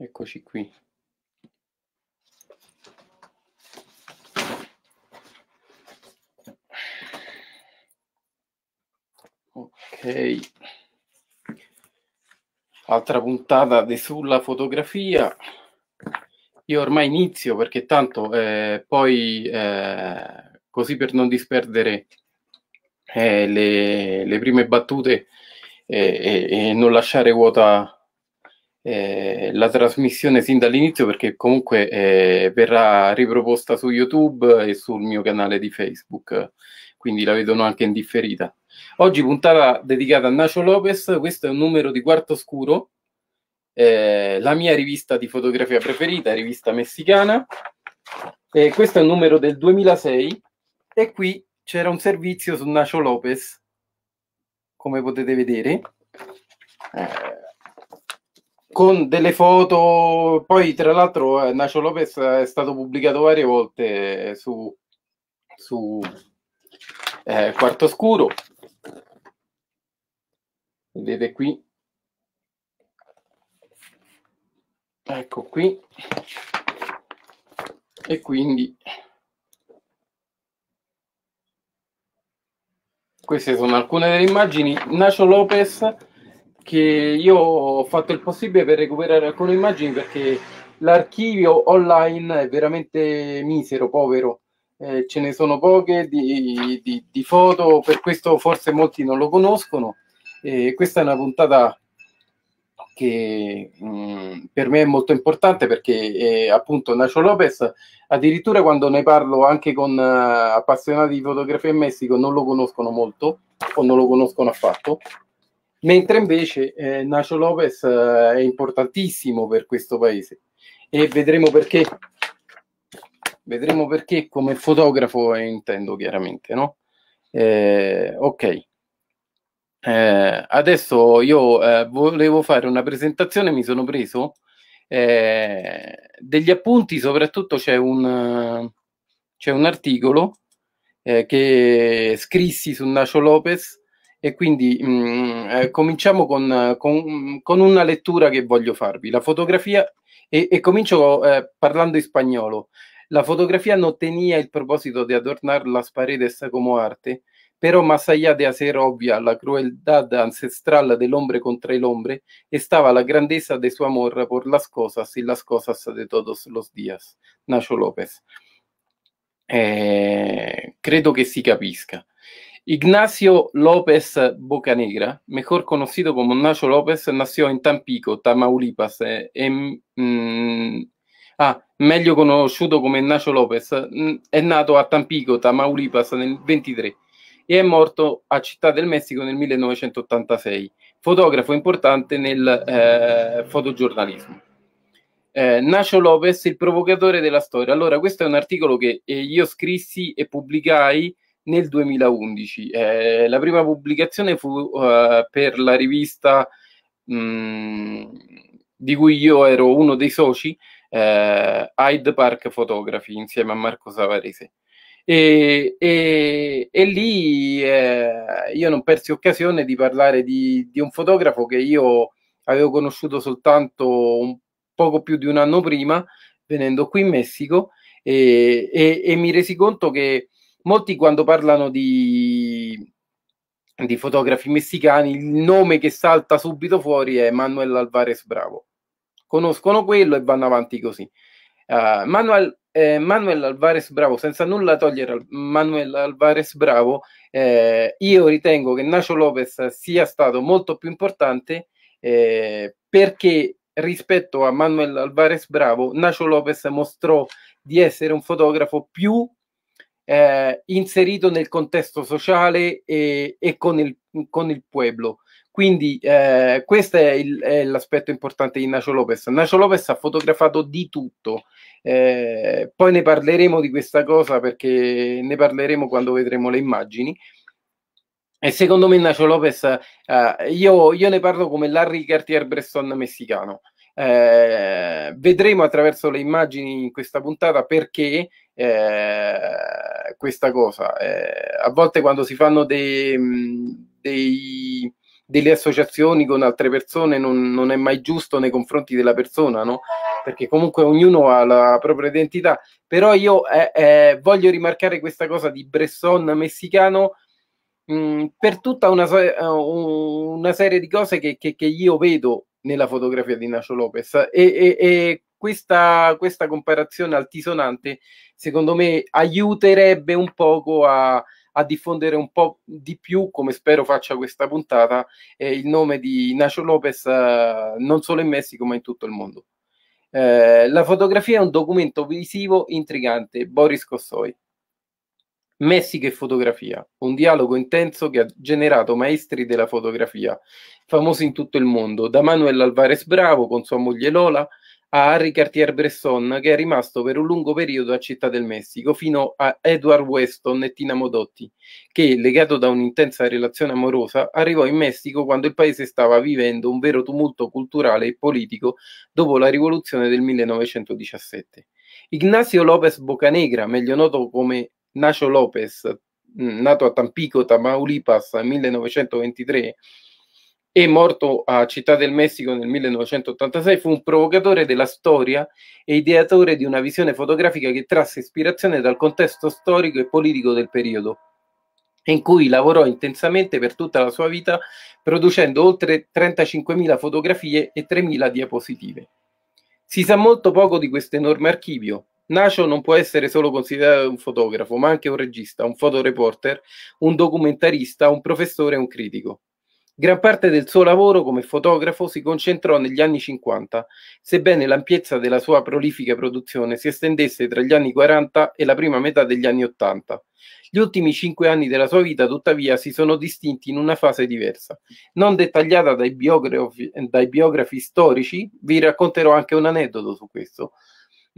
eccoci qui ok altra puntata di sulla fotografia io ormai inizio perché tanto eh, poi eh, così per non disperdere eh, le, le, prime battute eh, e non lasciare vuota eh, la trasmissione sin dall'inizio perché comunque eh, verrà riproposta su YouTube e sul mio canale di Facebook, quindi la vedono anche in differita. Oggi puntata dedicata a Nacho Lopez, questo è un numero di Quarto Scuro, eh, la mia rivista di fotografia preferita, rivista messicana. Eh, questo è un numero del 2006 e qui c'era un servizio su Nacho Lopez, come potete vedere. Eh, con delle foto, poi tra l'altro eh, Nacho Lopez è stato pubblicato varie volte su, su eh, Quarto Scuro, vedete qui, ecco qui, e quindi queste sono alcune delle immagini, Nacho Lopez che io ho fatto il possibile per recuperare alcune immagini perché l'archivio online è veramente misero, povero. Eh, ce ne sono poche di, di, di, foto, per questo forse molti non lo conoscono. Eh, questa è una puntata che mh, mm, per me è molto importante perché eh, appunto Nacho Lopez, addirittura quando ne parlo anche con eh, appassionati di fotografia in Messico, non lo conoscono molto o non lo conoscono affatto mentre invece eh, Nacho Lopez eh, è importantissimo per questo paese e vedremo perché vedremo perché come fotografo eh, intendo chiaramente no? Eh, ok eh, adesso io eh, volevo fare una presentazione mi sono preso degli appunti soprattutto c'è un c'è un articolo che scrissi su Nacho Lopez e quindi mh, mm, eh, cominciamo con, con, con, una lettura che voglio farvi. La fotografia, e, e comincio eh, parlando in spagnolo. La fotografia non tenia il proposito di adornare las paredes come arte, pero más allá de hacer obvia la crueldad ancestral del hombre contra el hombre, estaba la grandeza de su amor por las cosas y las cosas de todos los días. Nacho López. Eh, credo che si capisca. Ignacio López Bocanegra, mejor conocido como Nacho López, nació en Tampico, Tamaulipas. Eh, en, mm, ah, meglio conosciuto come Nacho López, mm, è nato a Tampico, Tamaulipas nel 23 e è morto a Città del Messico nel 1986. Fotografo importante nel eh, fotogiornalismo. Eh, Nacho López, il provocatore della storia. Allora, questo è un articolo che eh, io scrissi e pubblicai nel 2011. Eh, la prima pubblicazione fu uh, per la rivista mh, mm, di cui io ero uno dei soci, eh, Hyde Park Photography, insieme a Marco Savarese. E, e, e lì eh, io non persi occasione di parlare di, di un fotografo che io avevo conosciuto soltanto un poco più di un anno prima, venendo qui in Messico, e, e mi resi conto che molti quando parlano di, di fotografi messicani, il nome che salta subito fuori è Manuel Alvarez Bravo. Conoscono quello e vanno avanti così. Uh, Manuel, eh, Manuel, Alvarez Bravo, senza nulla togliere Manuel Alvarez Bravo, eh, io ritengo che Nacho Lopez sia stato molto più importante eh, perché rispetto a Manuel Alvarez Bravo, Nacho Lopez mostrò di essere un fotografo più eh, inserito nel contesto sociale e, e con, il, con, il, pueblo. Quindi eh, questo è, il, è, l'aspetto importante di Nacho Lopez. Nacho Lopez ha fotografato di tutto, eh, poi ne parleremo di questa cosa perché ne parleremo quando vedremo le immagini. E secondo me Nacho Lopez, eh, io, io, ne parlo come Larry Cartier Bresson messicano. Eh, vedremo attraverso le immagini in questa puntata perché eh, questa cosa. Eh, a volte quando si fanno dei, dei, delle associazioni con altre persone non, non, è mai giusto nei confronti della persona, no? perché comunque ognuno ha la propria identità. Però io eh, eh voglio rimarcare questa cosa di Bresson messicano per tutta una, eh, una, serie di cose che, che, che io vedo nella fotografia di Nacio Lopez e, e, e questa, questa comparazione altisonante, secondo me, aiuterebbe un poco a, a diffondere un po' di più, come spero faccia questa puntata, eh, il nome di Nacho Lopez eh, non solo in Messico ma in tutto il mondo. Eh, la fotografia è un documento visivo intrigante, Boris Cossoi. Messico e fotografia, un dialogo intenso che ha generato maestri della fotografia, famosi in tutto il mondo, da Manuel Alvarez Bravo con sua moglie Lola a Harry Cartier-Bresson, che è rimasto per un lungo periodo a Città del Messico, fino a Edward Weston e Tina Modotti, che, legato da un'intensa relazione amorosa, arrivò in Messico quando il paese stava vivendo un vero tumulto culturale e politico dopo la rivoluzione del 1917. Ignacio López Bocanegra, meglio noto come Nacho López, nato a Tampico, Tamaulipas, nel 1923, e morto a Città del Messico nel 1986, fu un provocatore della storia e ideatore di una visione fotografica che trasse ispirazione dal contesto storico e politico del periodo, in cui lavorò intensamente per tutta la sua vita, producendo oltre 35.000 fotografie e 3.000 diapositive. Si sa molto poco di questo enorme archivio, Nacio non può essere solo considerato un fotografo, ma anche un regista, un fotoreporter, un documentarista, un professore e un critico. Gran parte del suo lavoro come fotografo si concentrò negli anni 50, sebbene l'ampiezza della sua prolifica produzione si estendesse tra gli anni 40 e la prima metà degli anni 80. Gli ultimi cinque anni della sua vita, tuttavia, si sono distinti in una fase diversa, non dettagliata dai biografi, dai biografi storici, vi racconterò anche un aneddoto su questo,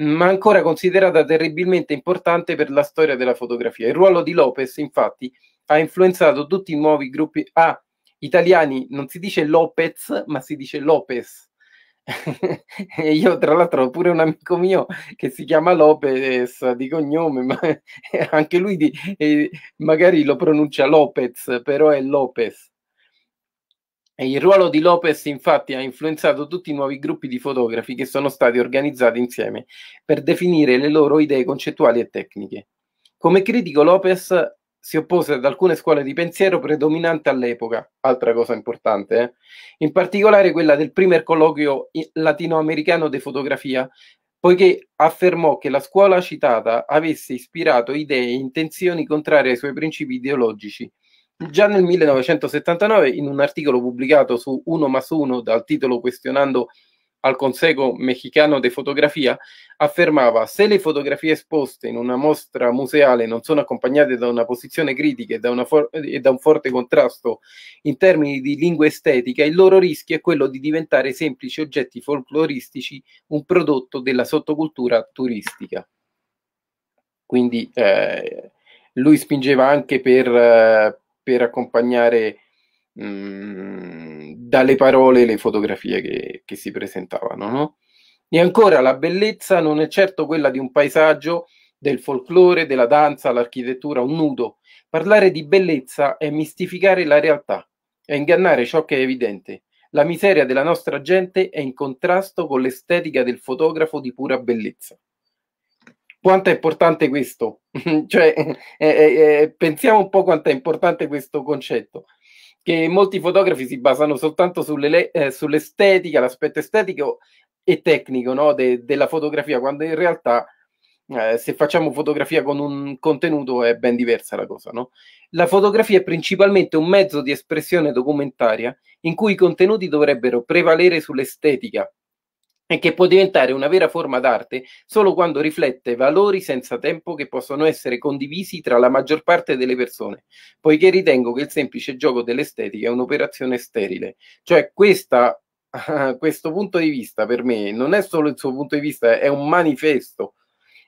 ma ancora considerata terribilmente importante per la storia della fotografia. Il ruolo di Lopez, infatti, ha influenzato tutti i nuovi gruppi. Ah, italiani non si dice Lopez, ma si dice Lopez. e io tra l'altro ho pure un amico mio che si chiama Lopez di cognome, ma anche lui di, eh, magari lo pronuncia Lopez, però è Lopez. E il ruolo di Lopez infatti ha influenzato tutti i nuovi gruppi di fotografi che sono stati organizzati insieme per definire le loro idee concettuali e tecniche. Come critico Lopez si oppose ad alcune scuole di pensiero predominanti all'epoca, altra cosa importante, eh? in particolare quella del primer colloquio latinoamericano di fotografia, poiché affermò che la scuola citata avesse ispirato idee e intenzioni contrarie ai suoi principi ideologici. Già nel 1979, in un articolo pubblicato su Uno Uno, dal titolo Questionando al Consejo Mexicano de Fotografia, affermava se le fotografie esposte in una mostra museale non sono accompagnate da una posizione critica e da, for- e da un forte contrasto in termini di lingua estetica, il loro rischio è quello di diventare semplici oggetti folcloristici, un prodotto della sottocultura turistica. Quindi eh, lui spingeva anche per, eh, per accompagnare Mm, dalle parole e le fotografie che, che si presentavano. No? E ancora la bellezza non è certo quella di un paesaggio, del folklore, della danza, l'architettura, un nudo. Parlare di bellezza è mistificare la realtà, è ingannare ciò che è evidente. La miseria della nostra gente è in contrasto con l'estetica del fotografo di pura bellezza. Quanto è importante questo? cioè, eh, eh, eh, pensiamo un po' quanto è importante questo concetto che molti fotografi si basano soltanto sulle, eh, sull'estetica, l'aspetto estetico e tecnico no? De, della fotografia, quando in realtà eh, se facciamo fotografia con un contenuto è ben diversa la cosa. No? La fotografia è principalmente un mezzo di espressione documentaria in cui i contenuti dovrebbero prevalere sull'estetica e che può diventare una vera forma d'arte solo quando riflette valori senza tempo che possono essere condivisi tra la maggior parte delle persone, poiché ritengo che il semplice gioco dell'estetica è un'operazione sterile. Cioè questa, questo punto di vista per me non è solo il suo punto di vista, è un manifesto,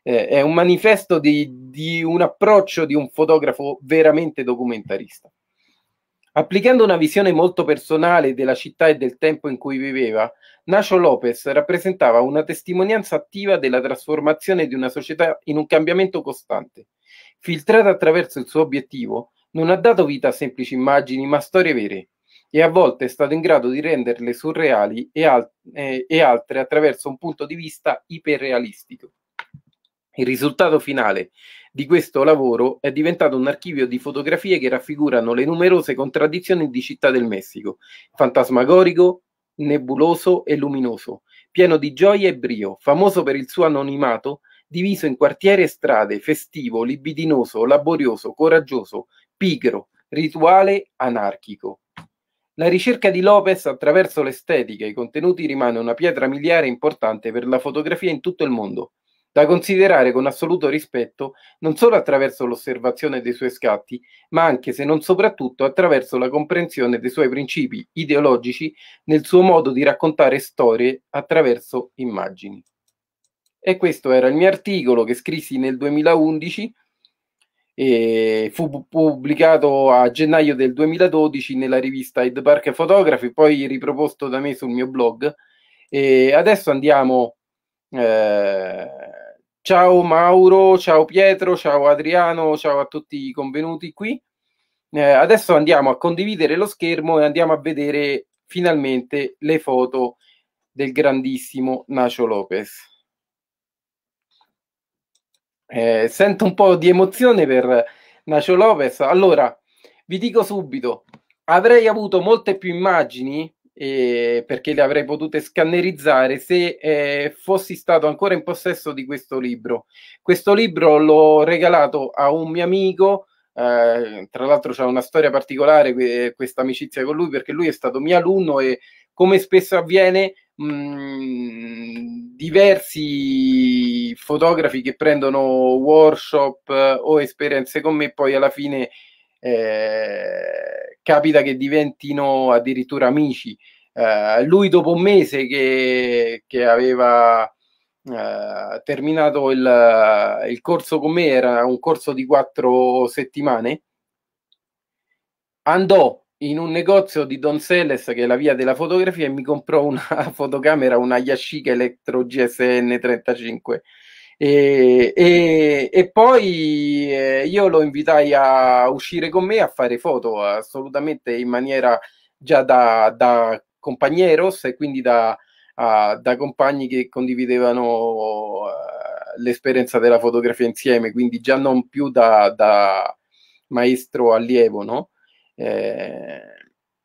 eh, è un manifesto di, di un approccio di un fotografo veramente documentarista. Applicando una visione molto personale della città e del tempo in cui viveva, Nacho Lopez rappresentava una testimonianza attiva della trasformazione di una società in un cambiamento costante. Filtrata attraverso il suo obiettivo, non ha dato vita a semplici immagini ma storie vere e a volte è stato in grado di renderle surreali e, al- eh, e altre attraverso un punto di vista iperrealistico. Il risultato finale di questo lavoro è diventato un archivio di fotografie che raffigurano le numerose contraddizioni di Città del Messico, fantasmagorico, nebuloso e luminoso, pieno di gioia e brio, famoso per il suo anonimato, diviso in quartieri e strade, festivo, libidinoso, laborioso, coraggioso, pigro, rituale, anarchico. La ricerca di Lopez attraverso l'estetica e i contenuti rimane una pietra miliare importante per la fotografia in tutto il mondo da considerare con assoluto rispetto non solo attraverso l'osservazione dei suoi scatti, ma anche se non soprattutto attraverso la comprensione dei suoi principi ideologici nel suo modo di raccontare storie attraverso immagini. E questo era il mio articolo che scrissi nel 2011 e fu pubblicato a gennaio del 2012 nella rivista Ed Park Photography, poi riproposto da me sul mio blog. E adesso andiamo eh, Ciao Mauro, ciao Pietro, ciao Adriano, ciao a tutti i convenuti qui. Eh, adesso andiamo a condividere lo schermo e andiamo a vedere finalmente le foto del grandissimo Nacio Lopez. Eh, sento un po' di emozione per Nacio Lopez. Allora, vi dico subito, avrei avuto molte più immagini eh, perché le avrei potute scannerizzare se eh, fossi stato ancora in possesso di questo libro. Questo libro l'ho regalato a un mio amico. Eh, tra l'altro c'è una storia particolare questa amicizia con lui perché lui è stato mio alunno e come spesso avviene mh, mm, diversi fotografi che prendono workshop eh, o esperienze con me poi alla fine eh, capita che diventino addirittura amici. Eh, lui dopo un mese che, che aveva eh, terminato il, il, corso con me, era un corso di quattro settimane, andò in un negozio di Don Seles, che è la via della fotografia, e mi comprò una fotocamera, una Yashica Electro GSN 35 e, e, e poi eh, io lo invitai a uscire con me a fare foto assolutamente in maniera già da, da compagneros e quindi da, uh, da compagni che condividevano uh, l'esperienza della fotografia insieme, quindi già non più da, da maestro allievo, no? Eh,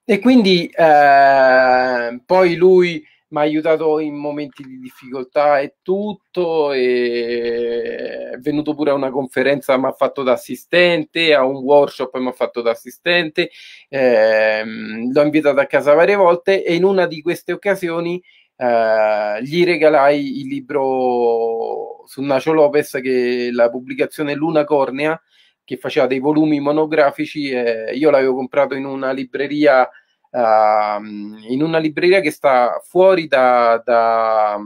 e quindi eh, poi lui mi ha aiutato in momenti di difficoltà e tutto. E è venuto pure a una conferenza, mi ha fatto da assistente, a un workshop mi ha fatto da assistente, ehm, l'ho invitato a casa varie volte e in una di queste occasioni eh, gli regalai il libro su Nacio Lopez, che la pubblicazione Luna Cornea, che faceva dei volumi monografici. Eh, io l'avevo comprato in una libreria Ehm, in una libreria che sta fuori da, da,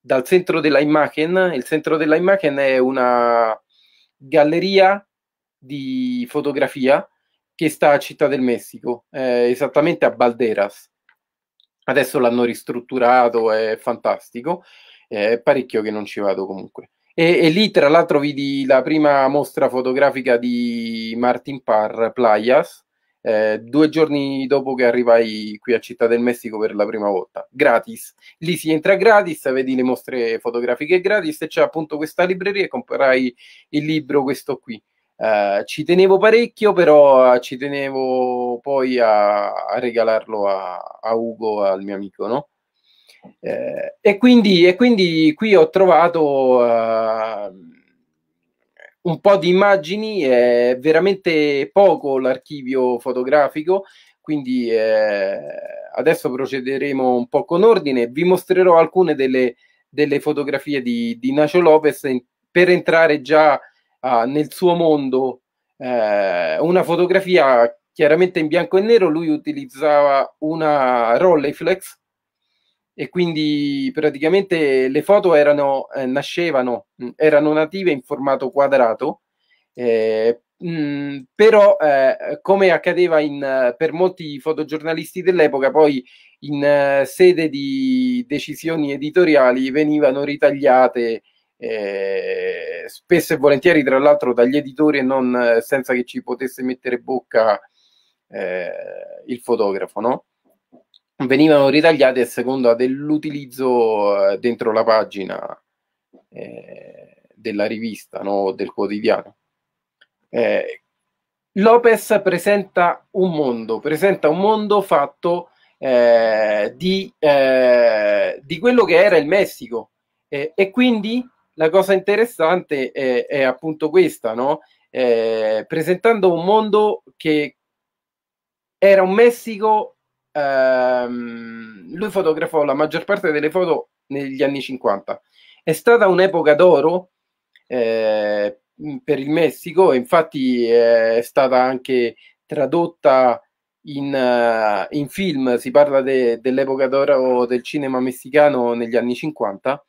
dal centro dell'Aimachen. Il centro dell'Aimachen è una galleria di fotografia che sta a Città del Messico, eh, esattamente a Balderas. Adesso l'hanno ristrutturato, è fantastico, è parecchio che non ci vado comunque. E, e, lì, tra l'altro, vidi la prima mostra fotografica di Martin Parr, Playas, eh, due giorni dopo che arrivai qui a Città del Messico per la prima volta, gratis. Lì si entra gratis, vedi le mostre fotografiche gratis e c'è appunto questa libreria e comprai il libro questo qui. Eh, ci tenevo parecchio, però eh, ci tenevo poi a, a regalarlo a, a, Ugo, al mio amico, no? Eh, e, quindi, e, quindi, qui ho trovato... Uh, un po' di immagini, è veramente poco l'archivio fotografico, quindi eh, adesso procederemo un po' con ordine. Vi mostrerò alcune delle, delle fotografie di, di Nacio Lopez in, per entrare già ah, nel suo mondo. Eh, una fotografia chiaramente in bianco e nero, lui utilizzava una Rolleiflex e quindi praticamente le foto erano, eh, nascevano, mm, erano native in formato quadrato, eh, mh, mm, però eh, come accadeva in, per molti fotogiornalisti dell'epoca, poi in eh, sede di decisioni editoriali venivano ritagliate eh, spesso e volentieri, tra l'altro, dagli editori e non eh, senza che ci potesse mettere bocca il fotografo, no? venivano ritagliate a seconda dell'utilizzo eh, dentro la pagina eh, della rivista, no? del quotidiano. Eh, Lopez presenta un mondo, presenta un mondo fatto eh, di, eh, di, quello che era il Messico eh, e quindi la cosa interessante è, è appunto questa, no? presentando un mondo che era un Messico ehm, lui fotografò la maggior parte delle foto negli anni 50. È stata un'epoca d'oro eh, per il Messico, infatti eh, è stata anche tradotta in, uh, in film, si parla de, dell'epoca d'oro del cinema messicano negli anni 50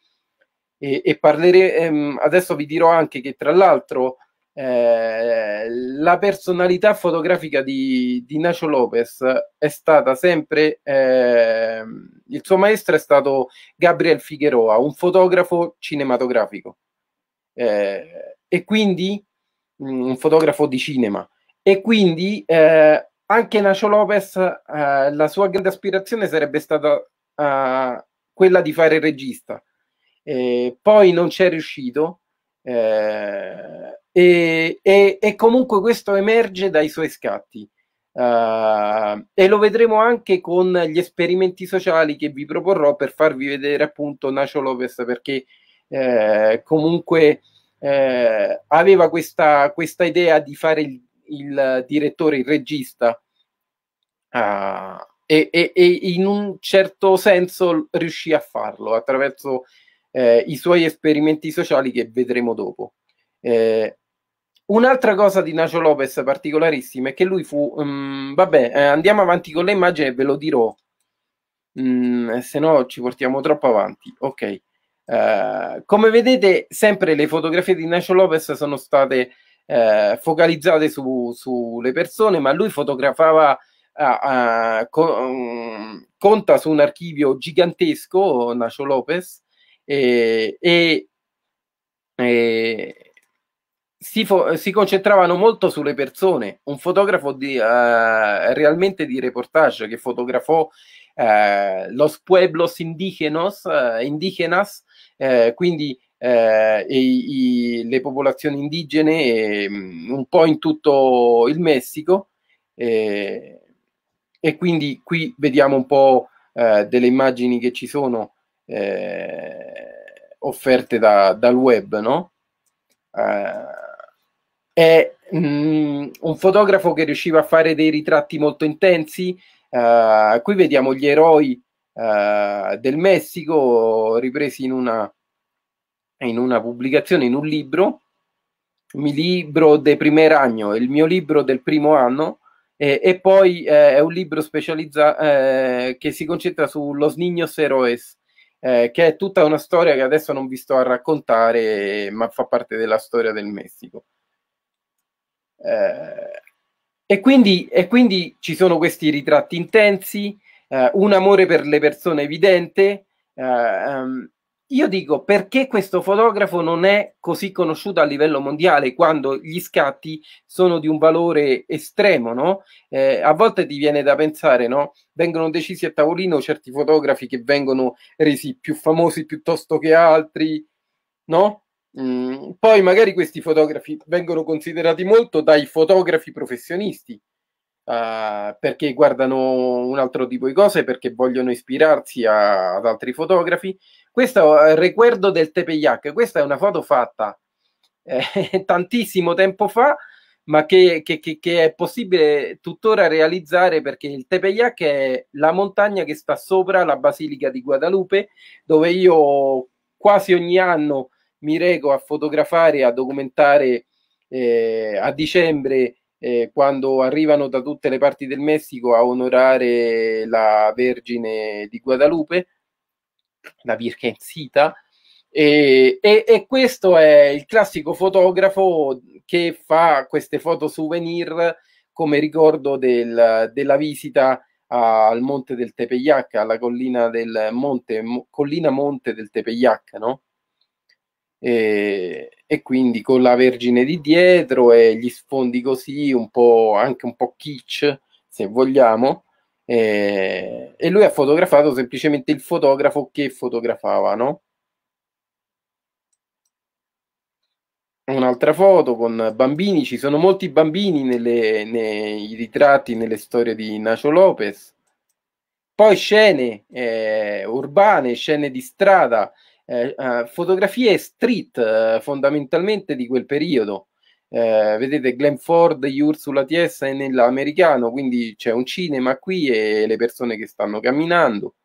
e, e parleremo ehm, adesso vi dirò anche che tra l'altro eh, la personalità fotografica di, di, Nacho Lopez è stata sempre eh, il suo maestro è stato Gabriel Figueroa, un fotografo cinematografico eh, e quindi mm, un fotografo di cinema e quindi eh, anche Nacho Lopez eh, la sua grande aspirazione sarebbe stata quella di fare il regista poi non c'è riuscito eh, e, e, e comunque questo emerge dai suoi scatti. Uh, e lo vedremo anche con gli esperimenti sociali che vi proporrò per farvi vedere appunto Nacho Lopez perché eh, comunque eh, aveva questa, questa, idea di fare il, il direttore, il regista uh, e, e, e, in un certo senso riuscì a farlo attraverso eh, i suoi esperimenti sociali che vedremo dopo. Eh, Un'altra cosa di Nacio Lopez particolarissima è che lui fu, um, vabbè, eh, andiamo avanti con le immagini e ve lo dirò, mm, se no ci portiamo troppo avanti. Ok, uh, come vedete, sempre le fotografie di Nacio Lopez sono state uh, focalizzate sulle su persone, ma lui fotografava. Uh, co- um, conta su un archivio gigantesco Nacio Lopez e, e, e si, fo- si, concentravano molto sulle persone. Un fotografo di, uh, realmente di reportage che fotografò uh, los pueblos indígenas, uh, eh, indigenas, quindi e, i, le popolazioni indigene e, um, mm, un po' in tutto il Messico. E, e quindi qui vediamo un po' delle immagini che ci sono offerte da, dal web, no? Uh, è mh, mm, un fotografo che riusciva a fare dei ritratti molto intensi. Uh, qui vediamo gli eroi uh, del Messico ripresi in una, in una pubblicazione, in un libro, Mi libro de primer anno, il mio libro del primo anno, e, e poi eh, è un libro specializzato eh, che si concentra su Los Niños Heroes, eh, che è tutta una storia che adesso non vi sto a raccontare, ma fa parte della storia del Messico. Eh, e, quindi, e, quindi, ci sono questi ritratti intensi, eh, un amore per le persone evidente. Um, io dico perché questo fotografo non è così conosciuto a livello mondiale quando gli scatti sono di un valore estremo, no? Eh, a volte ti viene da pensare, no? Vengono decisi a tavolino certi fotografi che vengono resi più famosi piuttosto che altri, no? Mm, poi magari questi fotografi vengono considerati molto dai fotografi professionisti uh, perché guardano un altro tipo di cose, perché vogliono ispirarsi a, ad altri fotografi. Questo è eh, il recuerdo del Tepeyac, questa è una foto fatta eh, tantissimo tempo fa, ma che, che, che, è possibile tuttora realizzare perché il Tepeyac è la montagna che sta sopra la Basilica di Guadalupe, dove io quasi ogni anno mi reco a fotografare, a documentare eh, a dicembre eh, quando arrivano da tutte le parti del Messico a onorare la Vergine di Guadalupe, la Virgencita. E, e, e, questo è il classico fotografo che fa queste foto souvenir come ricordo del, della visita al monte del Tepeyac, alla collina del monte, collina monte del Tepeyac, no? E, e, quindi con la Vergine di dietro e gli sfondi così, un po', anche un po' kitsch, se vogliamo. E, e lui ha fotografato semplicemente il fotografo che fotografava, no? Un'altra foto con bambini, ci sono molti bambini nelle, nei ritratti, nelle storie di Nacio Lopez. Poi scene eh, urbane, scene di strada, eh, eh, fotografie street eh, fondamentalmente di quel periodo. Eh, vedete Glenn Ford, Ursula Tiesa e nell'americano, quindi c'è un cinema qui e le persone che stanno camminando.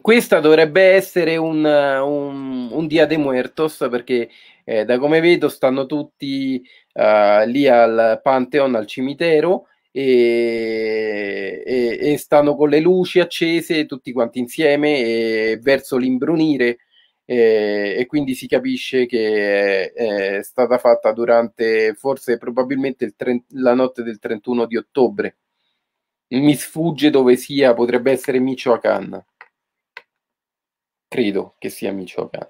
Questa dovrebbe essere un, un, un Dia de Muertos perché eh, da come vedo stanno tutti uh, lì al Pantheon, al cimitero e, e, e, stanno con le luci accese tutti quanti insieme verso l'imbrunire e, e, quindi si capisce che è, è stata fatta durante forse probabilmente 30, la notte del 31 di ottobre. Mi sfugge dove sia, potrebbe essere Michoacan Credo che sia Michoacan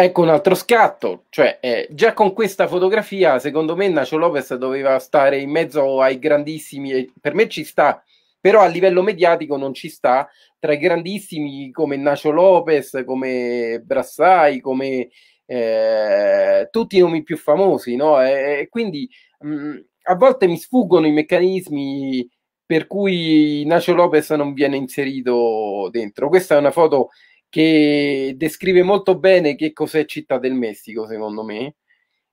Ecco un altro scatto, cioè eh, già con questa fotografia secondo me Nacio Lopez doveva stare in mezzo ai grandissimi, per me ci sta, però a livello mediatico non ci sta, tra i grandissimi come Nacio Lopez, come Brassai, come eh, tutti i nomi più famosi, no? E, quindi mh, mm, a volte mi sfuggono i meccanismi per cui Nacio Lopez non viene inserito dentro. Questa è una foto che descrive molto bene che cos'è Città del Messico, secondo me,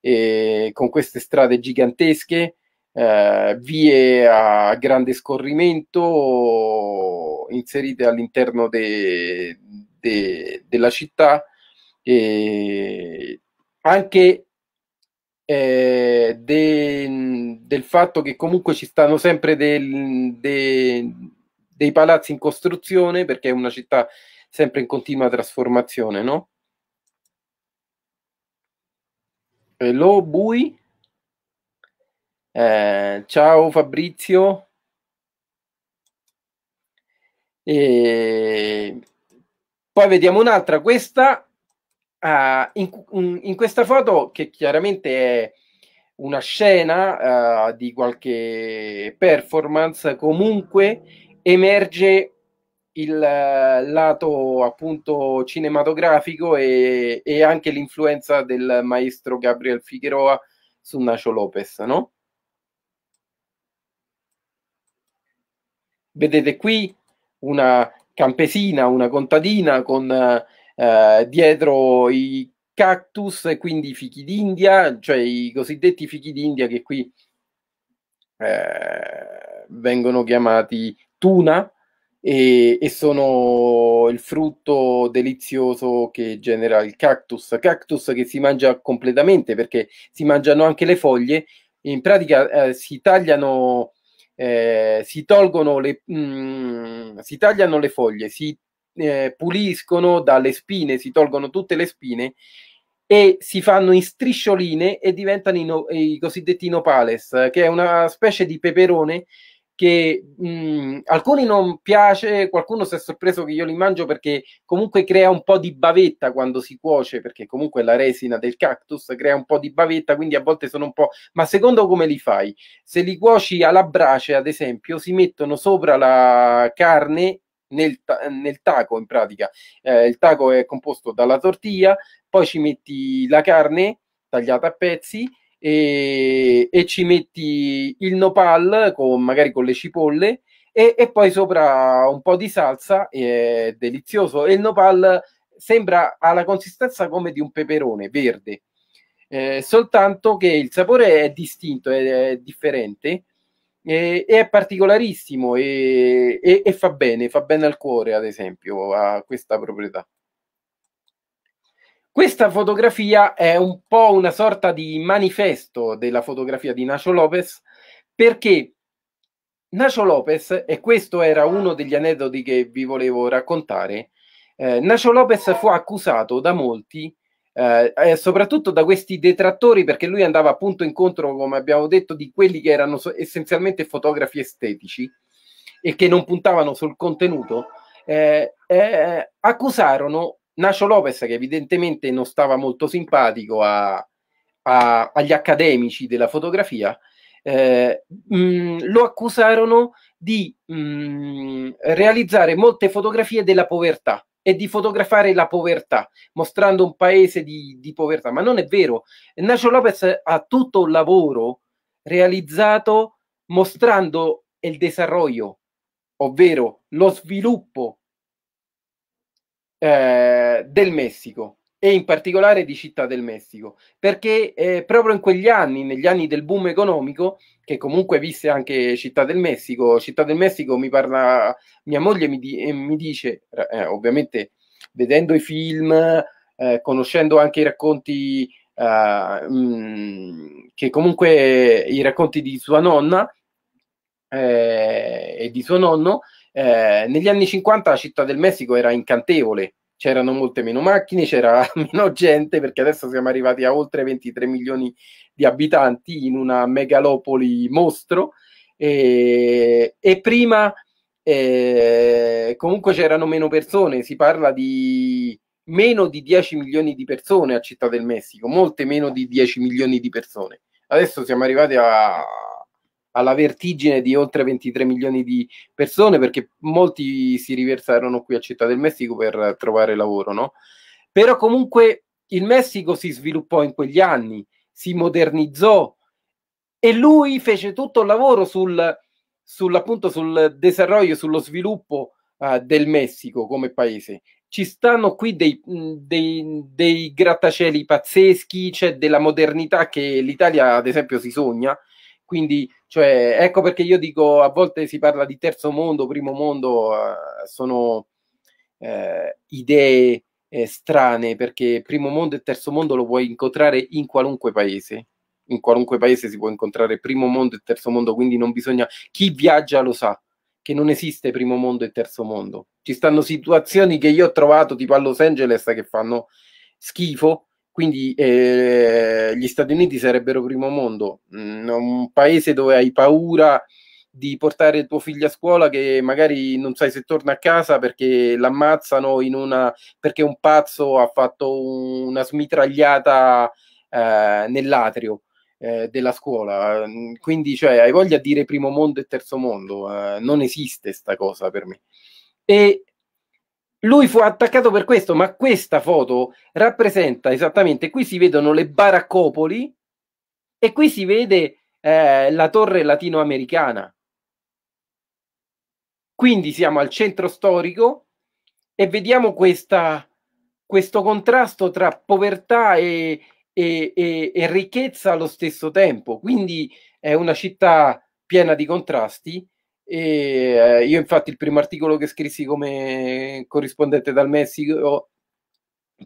e con queste strade gigantesche, eh, vie a grande scorrimento inserite all'interno de, de, della città, e anche eh, de, del fatto che comunque ci stanno sempre del, dei palazzi in costruzione, perché è una città sempre in continua trasformazione, no? Hello, eh, Bui. Eh, ciao Fabrizio. E... Poi vediamo un'altra, questa uh, in, in, questa foto che chiaramente è una scena uh, di qualche performance, comunque emerge il eh, lato appunto cinematografico e, e anche l'influenza del maestro Gabriel Figueroa su Nacho Lopez, no? Vedete qui una campesina, una contadina con eh, dietro i cactus e quindi i fichi d'India, cioè i cosiddetti fichi d'India che qui eh, vengono chiamati tuna, e, e, sono il frutto delizioso che genera il cactus, cactus che si mangia completamente perché si mangiano anche le foglie, in pratica eh, si tagliano, eh, si tolgono le, mm, si tagliano le foglie, si eh, puliscono dalle spine, si tolgono tutte le spine e si fanno in striscioline e diventano i, no, i cosiddetti nopales, che è una specie di peperone che mh, mm, alcuni non piace, qualcuno si è sorpreso che io li mangio perché comunque crea un po' di bavetta quando si cuoce, perché comunque la resina del cactus crea un po' di bavetta, quindi a volte sono un po'... Ma secondo come li fai? Se li cuoci alla brace, ad esempio, si mettono sopra la carne nel, nel, taco in pratica. Eh, il taco è composto dalla tortilla, poi ci metti la carne tagliata a pezzi e, e ci metti il nopal con, magari con le cipolle e, e, poi sopra un po' di salsa è delizioso e il nopal sembra alla consistenza come di un peperone verde eh, soltanto che il sapore è distinto è, è differente e, è particolarissimo e, e, e, fa bene, fa bene al cuore, ad esempio, a questa proprietà. Questa fotografia è un po' una sorta di manifesto della fotografia di Nacho Lopez perché Nacho Lopez, e questo era uno degli aneddoti che vi volevo raccontare, eh, Nacho Lopez fu accusato da molti, eh, soprattutto da questi detrattori, perché lui andava appunto incontro, come abbiamo detto, di quelli che erano essenzialmente fotografi estetici e che non puntavano sul contenuto, eh, eh accusarono Nacho Lopez che evidentemente non stava molto simpatico a, a, agli accademici della fotografia, eh, mh, mm, lo accusarono di mh, mm, realizzare molte fotografie della povertà e di fotografare la povertà, mostrando un paese di, di povertà. Ma non è vero. Nacho Lopez ha tutto un lavoro realizzato mostrando il desarrollo, ovvero lo sviluppo eh, del Messico e in particolare di Città del Messico, perché eh, proprio in quegli anni, negli anni del boom economico, che comunque visse anche Città del Messico, Città del Messico mi parla, mia moglie mi, di, mi dice, eh, ovviamente vedendo i film, eh, conoscendo anche i racconti, mh, eh, mm, che comunque i racconti di sua nonna e di suo nonno, eh, negli anni 50 la città del Messico era incantevole, c'erano molte meno macchine, c'era meno gente, perché adesso siamo arrivati a oltre 23 milioni di abitanti in una megalopoli mostro. E, e prima eh, comunque c'erano meno persone, si parla di meno di 10 milioni di persone a Città del Messico, molte meno di 10 milioni di persone. Adesso siamo arrivati a alla vertigine di oltre 23 milioni di persone perché molti si riversarono qui a Città del Messico per trovare lavoro, no? Però comunque il Messico si sviluppò in quegli anni, si modernizzò e lui fece tutto il lavoro sul, sull'appunto sul desarrollo, sullo sviluppo uh, del Messico come paese. Ci stanno qui dei, dei, dei grattacieli pazzeschi, c'è cioè della modernità che l'Italia ad esempio si sogna, quindi, cioè, ecco perché io dico, a volte si parla di terzo mondo, primo mondo, uh, sono uh, idee eh, strane, perché primo mondo e terzo mondo lo puoi incontrare in qualunque paese. In qualunque paese si può incontrare primo mondo e terzo mondo, quindi non bisogna... Chi viaggia lo sa che non esiste primo mondo e terzo mondo. Ci stanno situazioni che io ho trovato tipo a Los Angeles che fanno schifo, quindi eh, gli Stati Uniti sarebbero primo mondo, mh, mm, un paese dove hai paura di portare tuo figlio a scuola che magari non sai se torna a casa perché l'ammazzano in una perché un pazzo ha fatto una smitragliata eh, nell'atrio eh, della scuola. Mm, quindi cioè hai voglia di dire primo mondo e terzo mondo, eh, non esiste questa cosa per me. E lui fu attaccato per questo, ma questa foto rappresenta esattamente, qui si vedono le baraccopoli e qui si vede eh, la torre latinoamericana. Quindi siamo al centro storico e vediamo questa, questo contrasto tra povertà e, e, e, e, ricchezza allo stesso tempo. Quindi è una città piena di contrasti e eh, io infatti il primo articolo che scrissi come corrispondente dal Messico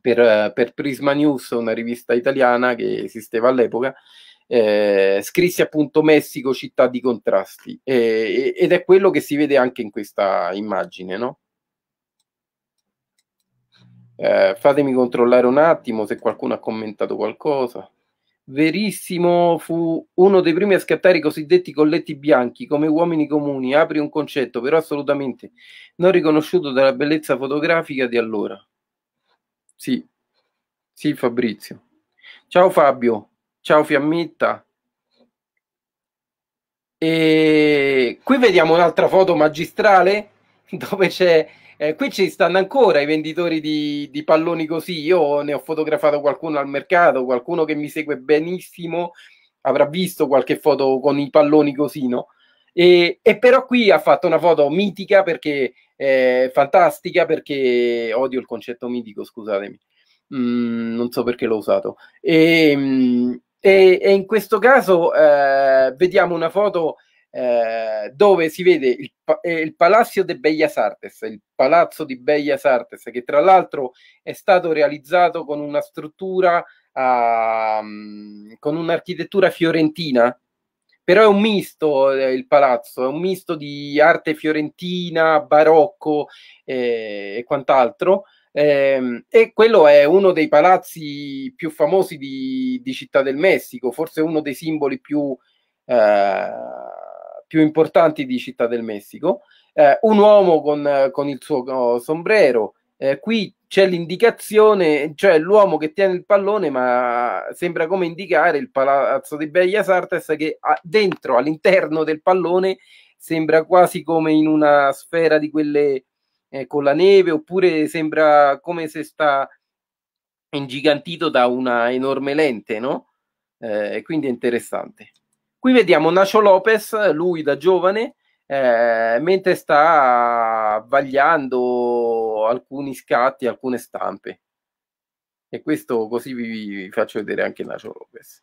per, per Prisma News, una rivista italiana che esisteva all'epoca, eh, scrissi appunto Messico città di contrasti eh, ed è quello che si vede anche in questa immagine, no? Eh, fatemi controllare un attimo se qualcuno ha commentato qualcosa. Verissimo fu uno dei primi a scattare i cosiddetti colletti bianchi come uomini comuni, apri un concetto però assolutamente non riconosciuto dalla bellezza fotografica di allora. Sì, sì Fabrizio. Ciao Fabio, ciao Fiammetta. E qui vediamo un'altra foto magistrale dove c'è eh, qui ci stanno ancora i venditori di, di, palloni così. Io ne ho fotografato qualcuno al mercato, qualcuno che mi segue benissimo avrà visto qualche foto con i palloni così, no? E, e però qui ha fatto una foto mitica perché eh, fantastica perché odio il concetto mitico, scusatemi. Mm, non so perché l'ho usato. E, mm, e, e in questo caso eh, vediamo una foto eh, dove si vede il, eh, il Palazzo de Bellas Artes, il Palazzo di Bellas Artes, che tra l'altro è stato realizzato con una struttura, uh, con un'architettura fiorentina, però è un misto eh, il palazzo, è un misto di arte fiorentina, barocco eh, e quant'altro. Eh, e quello è uno dei palazzi più famosi di, di Città del Messico, forse uno dei simboli più eh, più importanti di Città del Messico, eh, un uomo con, con il suo no, oh, sombrero. Eh, qui c'è l'indicazione, cioè l'uomo che tiene il pallone, ma sembra come indicare il palazzo di Bellas Artes che ha, dentro, all'interno del pallone, sembra quasi come in una sfera di quelle eh, con la neve, oppure sembra come se sta ingigantito da una enorme lente, no? Eh, quindi è interessante. Qui vediamo Nacho Lopez, lui da giovane, eh, mentre sta vagliando alcuni scatti, alcune stampe. E questo così vi, faccio vedere anche Nacho Lopez.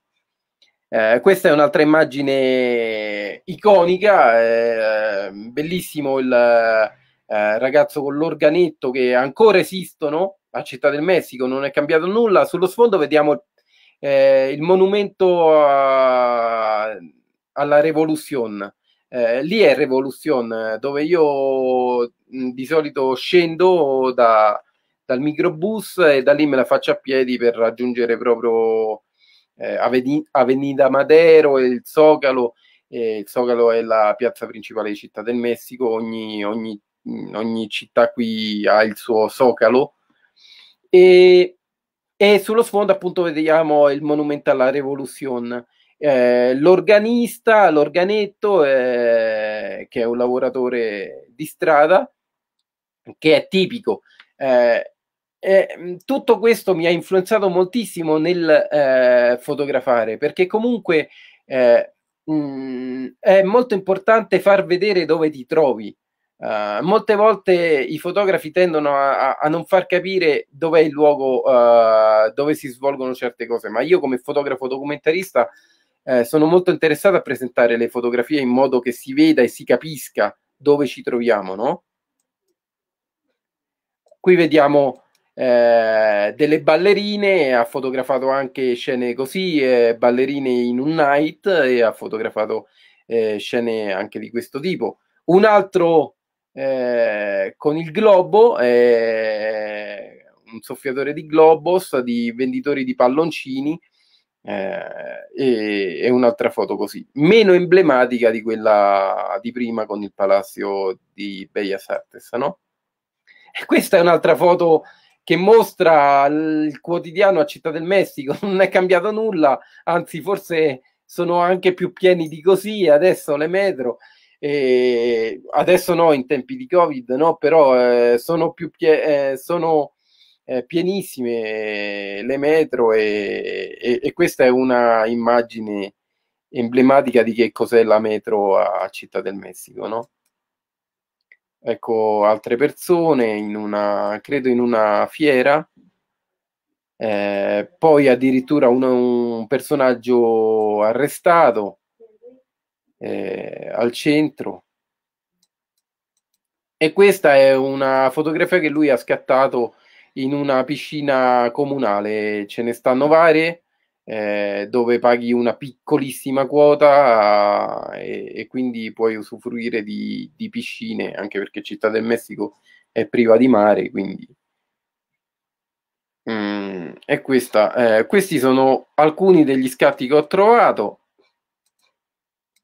Eh, questa è un'altra immagine iconica, eh, bellissimo il eh, ragazzo con l'organetto che ancora esistono a Città del Messico, non è cambiato nulla. Sullo sfondo vediamo eh, il monumento a, alla Revolution. Eh, lì è Revolution, dove io mh, di solito scendo da, dal microbus e da lì me la faccio a piedi per raggiungere proprio eh, Avenida Madero e il Zocalo. E il Zocalo è la piazza principale di Città del Messico, ogni, ogni, ogni città qui ha il suo Zocalo. E e sullo sfondo appunto vediamo il monumento alla Revolution. Eh, l'organista, l'organetto, eh, che è un lavoratore di strada, che è tipico. Eh, mm, tutto questo mi ha influenzato moltissimo nel eh, fotografare, perché comunque mh, eh, mm, è molto importante far vedere dove ti trovi. Uh, molte volte i fotografi tendono a, a non far capire dov'è il luogo uh, dove si svolgono certe cose, ma io come fotografo documentarista eh, sono molto interessato a presentare le fotografie in modo che si veda e si capisca dove ci troviamo, no? Qui vediamo eh, delle ballerine, ha fotografato anche scene così, eh, ballerine in un night e ha fotografato eh, scene anche di questo tipo. Un altro eh, con il globo, eh, un soffiatore di globos, di venditori di palloncini eh, e, e, un'altra foto così, meno emblematica di quella di prima con il palazzo di Bellas Artes, no? E questa è un'altra foto che mostra il quotidiano a Città del Messico, non è cambiato nulla, anzi forse sono anche più pieni di così adesso le metro. E adesso no, in tempi di Covid, no, però eh, sono, più pie- eh, sono eh, pienissime le metro e, e, e, questa è una immagine emblematica di che cos'è la metro a, Città del Messico, no? Ecco altre persone in una, credo in una fiera, eh, poi addirittura uno, un personaggio arrestato eh, al centro. E questa è una fotografia che lui ha scattato in una piscina comunale, ce ne stanno varie. Eh, dove paghi una piccolissima quota eh, e, quindi puoi usufruire di, di, piscine, anche perché Città del Messico è priva di mare, quindi... Mm, e questa, eh, questi sono alcuni degli scatti che ho trovato.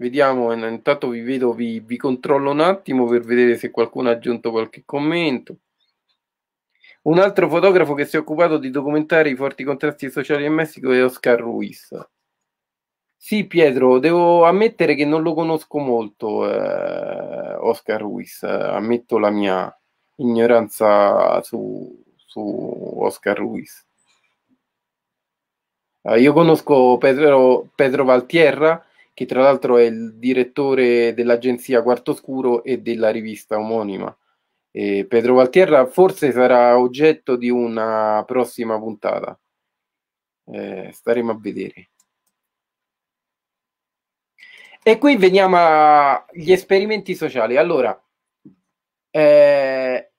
Vediamo, eh, intanto vi vedo, vi, vi controllo un attimo per vedere se qualcuno ha aggiunto qualche commento. Un altro fotografo che si è occupato di documentare i forti contrasti sociali in Messico è Oscar Ruiz. Sì, Pietro, devo ammettere che non lo conosco molto, eh, Oscar Ruiz. Ammetto la mia ignoranza su, su Oscar Ruiz. Eh, io conosco Pedro, Pedro Valtierra che tra l'altro è il direttore dell'agenzia Quarto Scuro e della rivista omonima. Eh, Pedro Valtierra forse sarà oggetto di una prossima puntata. Eh, staremo a vedere. E qui veniamo agli esperimenti sociali. Allora, eh,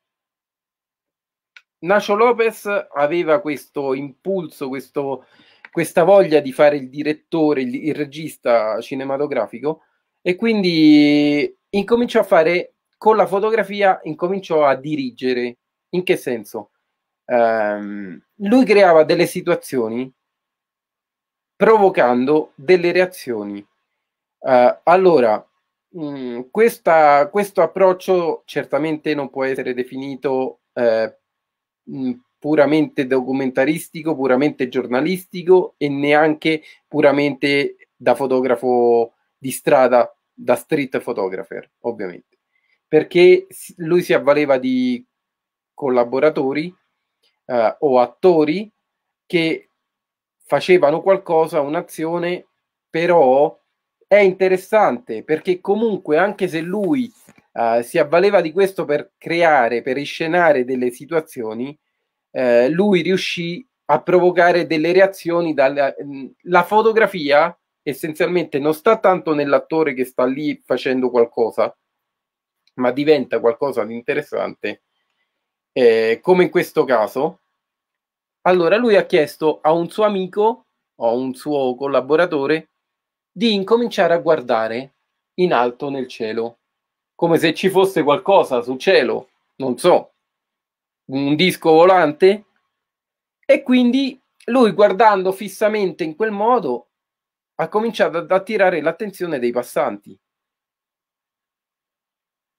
Nacho Lopez aveva questo impulso, questo questa voglia di fare il direttore, il, il regista cinematografico e quindi incominciò a fare con la fotografia, incominciò a dirigere. In che senso? Um, lui creava delle situazioni provocando delle reazioni. Uh, allora, mh, mm, questa, questo approccio certamente non può essere definito eh, mh, mm, puramente documentaristico, puramente giornalistico e neanche puramente da fotografo di strada, da street photographer, ovviamente. Perché lui si avvaleva di collaboratori eh, o attori che facevano qualcosa, un'azione, però è interessante perché comunque anche se lui eh, si avvaleva di questo per creare, per iscenare delle situazioni, eh, lui riuscì a provocare delle reazioni. Dalla, mm, la fotografia essenzialmente non sta tanto nell'attore che sta lì facendo qualcosa, ma diventa qualcosa di interessante, eh, come in questo caso. Allora lui ha chiesto a un suo amico o a un suo collaboratore di incominciare a guardare in alto nel cielo, come se ci fosse qualcosa sul cielo, non so, un disco volante e quindi lui guardando fissamente in quel modo ha cominciato ad attirare l'attenzione dei passanti.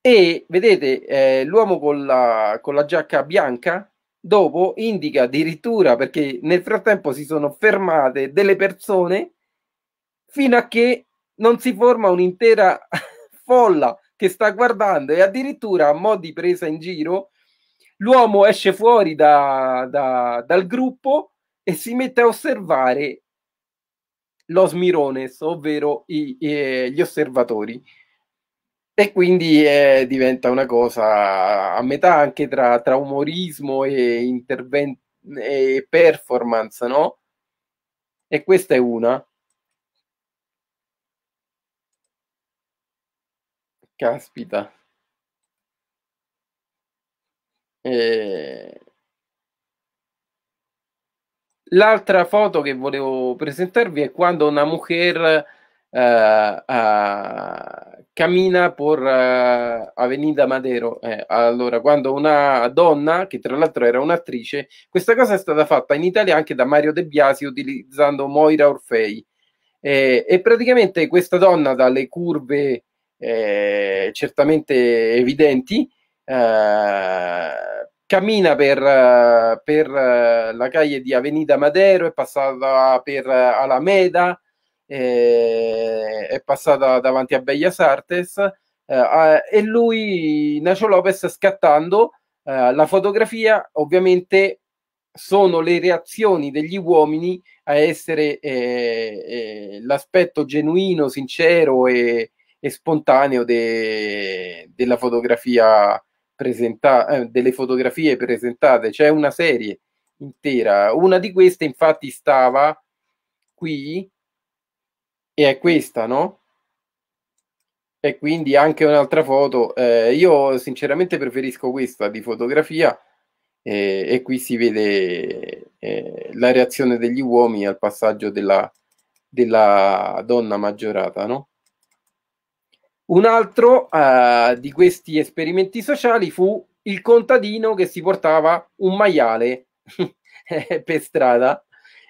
E vedete, eh, l'uomo con la, con la giacca bianca dopo indica addirittura perché nel frattempo si sono fermate delle persone fino a che non si forma un'intera folla che sta guardando e addirittura a mo' di presa in giro l'uomo esce fuori da, da, dal gruppo e si mette a osservare los mirones, ovvero i, i, gli osservatori. E quindi eh, diventa una cosa a metà anche tra, tra umorismo e, intervent- e performance, no? E questa è una. Caspita. Eh, l'altra foto che volevo presentarvi è quando una mujer eh, eh, cammina per Avenida Madero. Eh, allora, quando una donna, che tra l'altro era un'attrice, questa cosa è stata fatta in Italia anche da Mario De Biasi utilizzando Moira Orfei. Eh, e praticamente questa donna dalle curve certamente evidenti eh, cammina per, eh, per eh, la calle di Avenida Madero, è passata per Alameda, eh, è passata davanti a Bellas Artes eh, e lui, Nacho Lopez, scattando la fotografia, ovviamente sono le reazioni degli uomini a essere eh, eh, l'aspetto genuino, sincero e, e spontaneo de, della fotografia presentata, eh, delle fotografie presentate, c'è una serie intera. Una di queste infatti stava qui e è questa, no? E quindi anche un'altra foto. Eh, io sinceramente preferisco questa di fotografia eh, e qui si vede eh, la reazione degli uomini al passaggio della, della donna maggiorata, no? Un altro uh, di questi esperimenti sociali fu il contadino che si portava un maiale eh, per strada,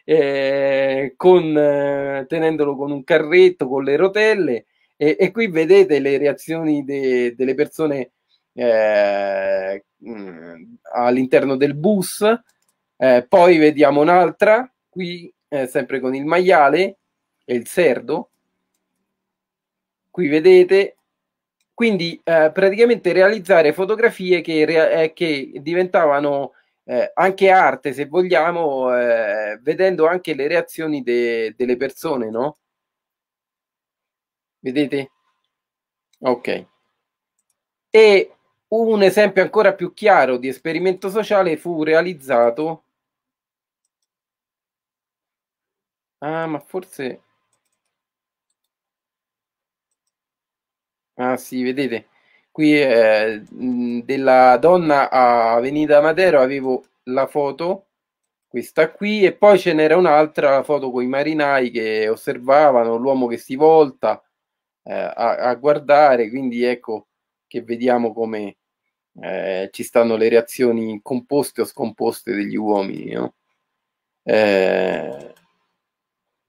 eh, con, eh, tenendolo con un carretto, con le rotelle. E, e qui vedete le reazioni de, delle persone eh, mm, all'interno del bus. Eh, poi vediamo un'altra, qui sempre con il maiale e il cerdo qui vedete. Quindi eh, praticamente realizzare fotografie che, rea- eh, che diventavano eh, anche arte, se vogliamo, eh, vedendo anche le reazioni de- delle persone, no? Vedete? Ok. E un esempio ancora più chiaro di esperimento sociale fu realizzato. Ah, ma forse Ah sì, vedete, qui eh, della donna a Avenida Matero avevo la foto, questa qui, e poi ce n'era un'altra, la foto con i marinai che osservavano l'uomo che si volta eh, a, a, guardare, quindi ecco che vediamo come eh, ci stanno le reazioni composte o scomposte degli uomini. No? Eh,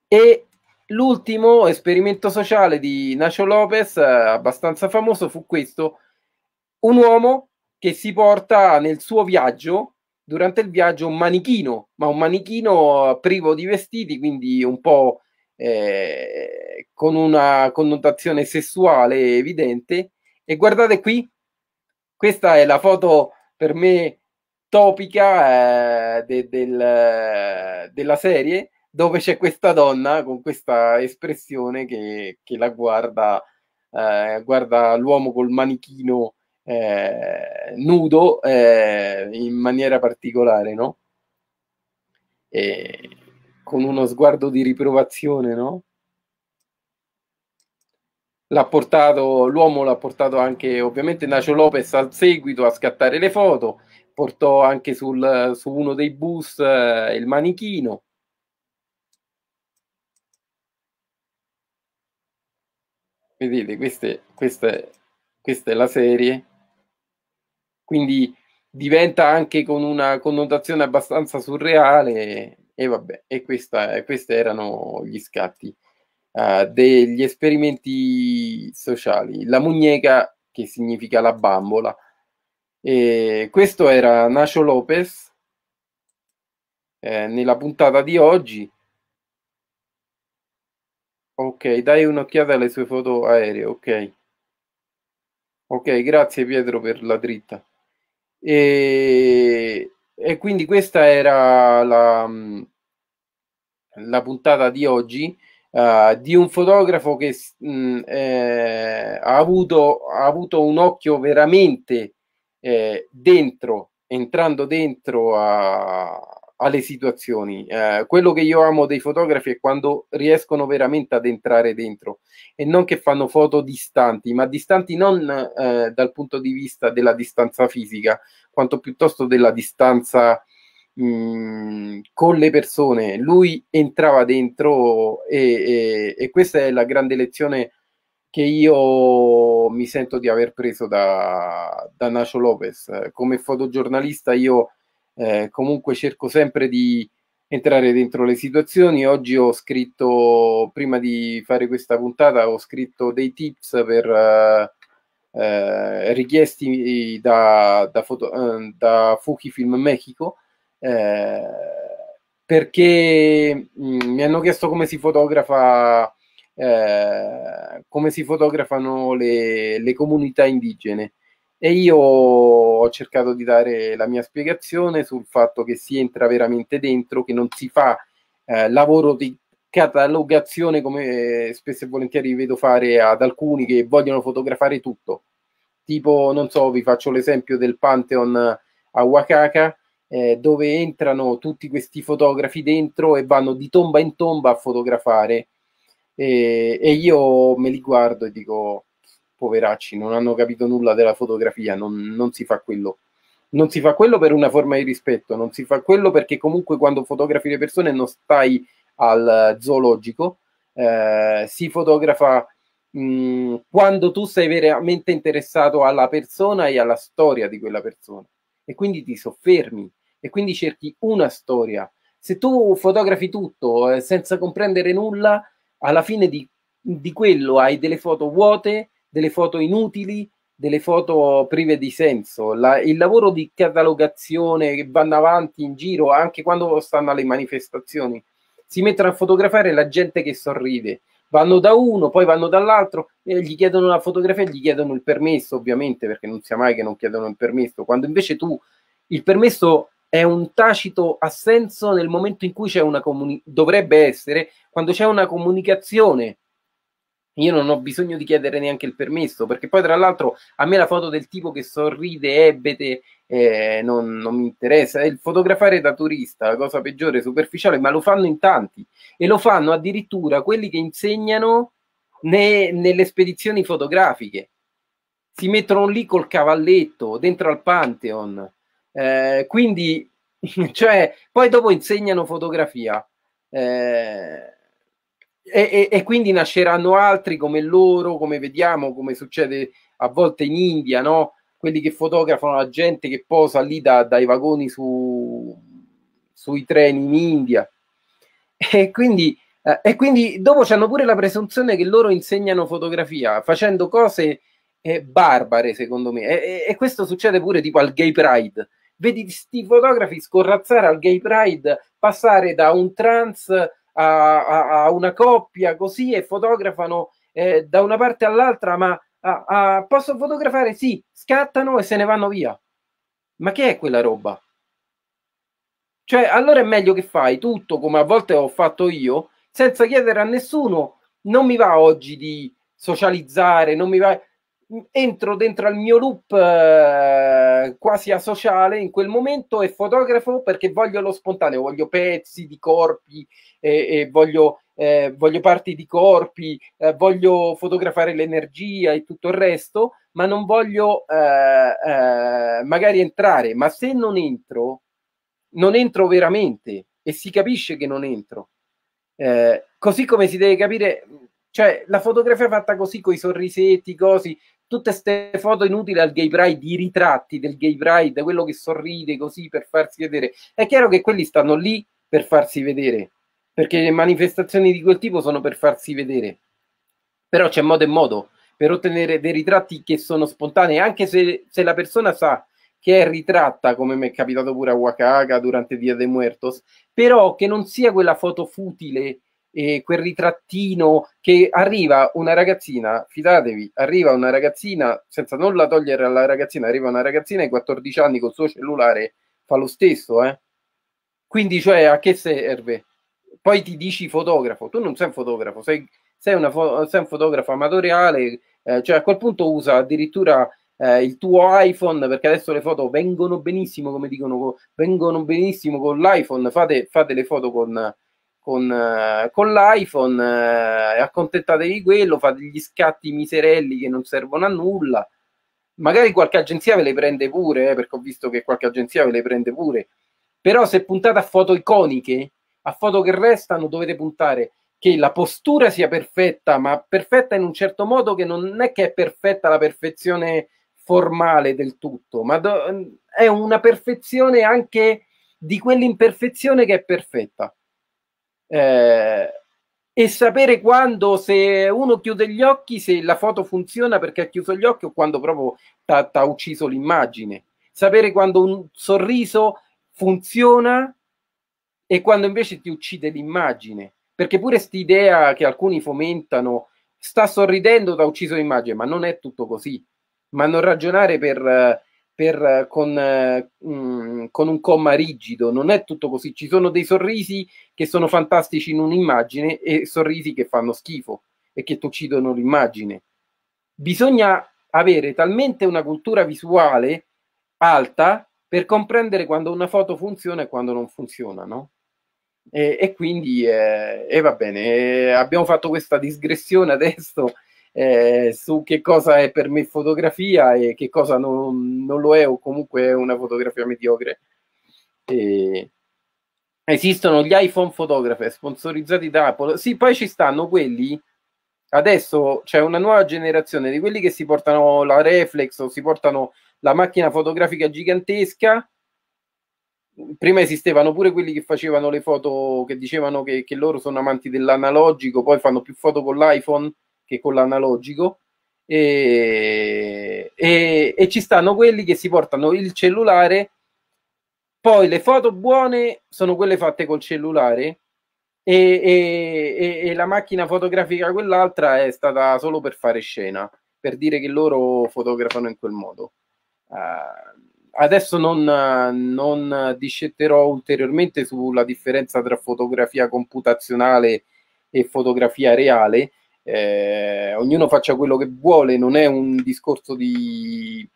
e L'ultimo esperimento sociale di Nacho Lopez, eh, abbastanza famoso, fu questo. Un uomo che si porta nel suo viaggio, durante il viaggio, un manichino, ma un manichino eh, privo di vestiti, quindi un po' eh, con una connotazione sessuale evidente. E guardate qui, questa è la foto per me topica eh, de, del, eh, della serie dove c'è questa donna con questa espressione che, che la guarda, eh, guarda l'uomo col manichino eh, nudo eh, in maniera particolare, no? E con uno sguardo di riprovazione, no? L'ha portato, l'uomo l'ha portato anche ovviamente Nacio Lopez al seguito a scattare le foto, portò anche sul, su uno dei bus eh, il manichino Vedete, questa è, questa, è, la serie. Quindi diventa anche con una connotazione abbastanza surreale e vabbè, e questa, questi erano gli scatti uh, degli esperimenti sociali. La muñeca che significa la bambola. E questo era Nacho Lopez eh, nella puntata di oggi. Ok, dai un'occhiata alle sue foto aeree, ok. Ok, grazie Pietro per la dritta. E, e quindi questa era la, mm, la puntata di oggi uh, di un fotografo che mh, mm, eh, ha, avuto, ha, avuto, un occhio veramente eh, dentro, entrando dentro a, alle situazioni. Eh, quello che io amo dei fotografi è quando riescono veramente ad entrare dentro e non che fanno foto distanti, ma distanti non eh, dal punto di vista della distanza fisica, quanto piuttosto della distanza mm, con le persone. Lui entrava dentro e, e, e questa è la grande lezione che io mi sento di aver preso da, da Nacho Lopez. Come fotogiornalista io eh, comunque cerco sempre di entrare dentro le situazioni. Oggi ho scritto, prima di fare questa puntata, ho scritto dei tips per eh, richiesti da, da, foto, eh, da Fuki Film Mexico. Eh, perché mh, mm, mi hanno chiesto come si fotografa eh, come si fotografano le, le comunità indigene e io ho cercato di dare la mia spiegazione sul fatto che si entra veramente dentro, che non si fa eh, lavoro di catalogazione come eh, spesso e volentieri vedo fare ad alcuni che vogliono fotografare tutto. Tipo, non so, vi faccio l'esempio del Pantheon a Wakaka, eh, dove entrano tutti questi fotografi dentro e vanno di tomba in tomba a fotografare. E, e io me li guardo e dico, poveracci, non hanno capito nulla della fotografia, non, non si fa quello. Non si fa quello per una forma di rispetto, non si fa quello perché comunque quando fotografi le persone non stai al zoologico, eh, si fotografa mh, mm, quando tu sei veramente interessato alla persona e alla storia di quella persona e quindi ti soffermi e quindi cerchi una storia. Se tu fotografi tutto eh, senza comprendere nulla, alla fine di, di quello hai delle foto vuote delle foto inutili, delle foto prive di senso. La, il lavoro di catalogazione che vanno avanti in giro, anche quando stanno alle manifestazioni, si mettono a fotografare la gente che sorride. Vanno da uno, poi vanno dall'altro, e gli chiedono la fotografia, e gli chiedono il permesso, ovviamente, perché non sia mai che non chiedono il permesso. Quando invece tu il permesso è un tacito assenso nel momento in cui c'è una comunicazione, dovrebbe essere quando c'è una comunicazione io non ho bisogno di chiedere neanche il permesso, perché poi tra l'altro a me la foto del tipo che sorride, ebete, eh, non, non, mi interessa. Il fotografare da turista, la cosa peggiore, superficiale, ma lo fanno in tanti e lo fanno addirittura quelli che insegnano ne, nelle spedizioni fotografiche. Si mettono lì col cavalletto, dentro al Pantheon. Eh, quindi, cioè, poi dopo insegnano fotografia. Eh, e, e, e, quindi nasceranno altri come loro, come vediamo, come succede a volte in India, no? quelli che fotografano la gente che posa lì da, dai vagoni su, sui treni in India. E quindi, eh, e quindi dopo hanno pure la presunzione che loro insegnano fotografia facendo cose eh, barbare, secondo me. E, e questo succede pure tipo al Gay Pride. Vedi questi fotografi scorrazzare al Gay Pride, passare da un trans a, a, una coppia così e fotografano eh, da una parte all'altra, ma a, posso fotografare? Sì, scattano e se ne vanno via. Ma che è quella roba? Cioè, allora è meglio che fai tutto come a volte ho fatto io, senza chiedere a nessuno, non mi va oggi di socializzare, non mi va entro dentro al mio loop eh, quasi asociale in quel momento e fotografo perché voglio lo spontaneo, voglio pezzi di corpi, e, e voglio, eh, voglio, parti di corpi, eh, voglio fotografare l'energia e tutto il resto, ma non voglio eh, eh magari entrare. Ma se non entro, non entro veramente e si capisce che non entro. Eh, così come si deve capire, cioè la fotografia fatta così, con i sorrisetti, così, tutte queste foto inutili al gay pride, i ritratti del gay pride, quello che sorride così per farsi vedere. È chiaro che quelli stanno lì per farsi vedere, perché le manifestazioni di quel tipo sono per farsi vedere. Però c'è modo e modo per ottenere dei ritratti che sono spontanei, anche se, se la persona sa che è ritratta, come mi è capitato pure a Wakaga durante Dia de Muertos, però che non sia quella foto futile, eh, quel ritrattino che arriva una ragazzina, fidatevi, arriva una ragazzina, senza non la togliere alla ragazzina, arriva una ragazzina ai 14 anni col suo cellulare, fa lo stesso, eh? Quindi, cioè, a che serve? poi ti dici fotografo, tu non sei un fotografo, sei, sei, fo- sei un fotografo amatoriale, eh, cioè a quel punto usa addirittura eh, il tuo iPhone, perché adesso le foto vengono benissimo, come dicono, co- vengono benissimo con l'iPhone, fate, fate le foto con, con, eh, con l'iPhone, eh, accontentatevi di quello, fate gli scatti miserelli che non servono a nulla. Magari qualche agenzia ve le prende pure, eh, perché ho visto che qualche agenzia ve le prende pure. Però se puntate a foto iconiche, a foto che restano dovete puntare che la postura sia perfetta, ma perfetta in un certo modo che non è che è perfetta la perfezione formale del tutto, ma do- è una perfezione anche di quell'imperfezione che è perfetta. Eh, e sapere quando, se uno chiude gli occhi, se la foto funziona perché ha chiuso gli occhi o quando proprio ti ha ucciso l'immagine. Sapere quando un sorriso funziona e quando invece ti uccide l'immagine. Perché pure quest'idea che alcuni fomentano, sta sorridendo, ti ha ucciso l'immagine, ma non è tutto così. Ma non ragionare per, per, con, mm, con un comma rigido, non è tutto così. Ci sono dei sorrisi che sono fantastici in un'immagine e sorrisi che fanno schifo e che ti uccidono l'immagine. Bisogna avere talmente una cultura visuale alta per comprendere quando una foto funziona e quando non funziona, no? E, e quindi eh, e va bene, abbiamo fatto questa digressione adesso eh, su che cosa è per me fotografia e che cosa non, non lo è o comunque è una fotografia mediocre. E... Esistono gli iPhone photographer sponsorizzati da Apple. Sì, poi ci stanno quelli. Adesso c'è una nuova generazione di quelli che si portano la reflex o si portano la macchina fotografica gigantesca prima esistevano pure quelli che facevano le foto che dicevano che, che loro sono amanti dell'analogico, poi fanno più foto con l'iPhone che con l'analogico. E, e, e, ci stanno quelli che si portano il cellulare. Poi le foto buone sono quelle fatte col cellulare e, e la macchina fotografica quell'altra è stata solo per fare scena, per dire che loro fotografano in quel modo. Uh, adesso non, non discetterò ulteriormente sulla differenza tra fotografia computazionale e fotografia reale. Eh, ognuno faccia quello che vuole, non è un discorso di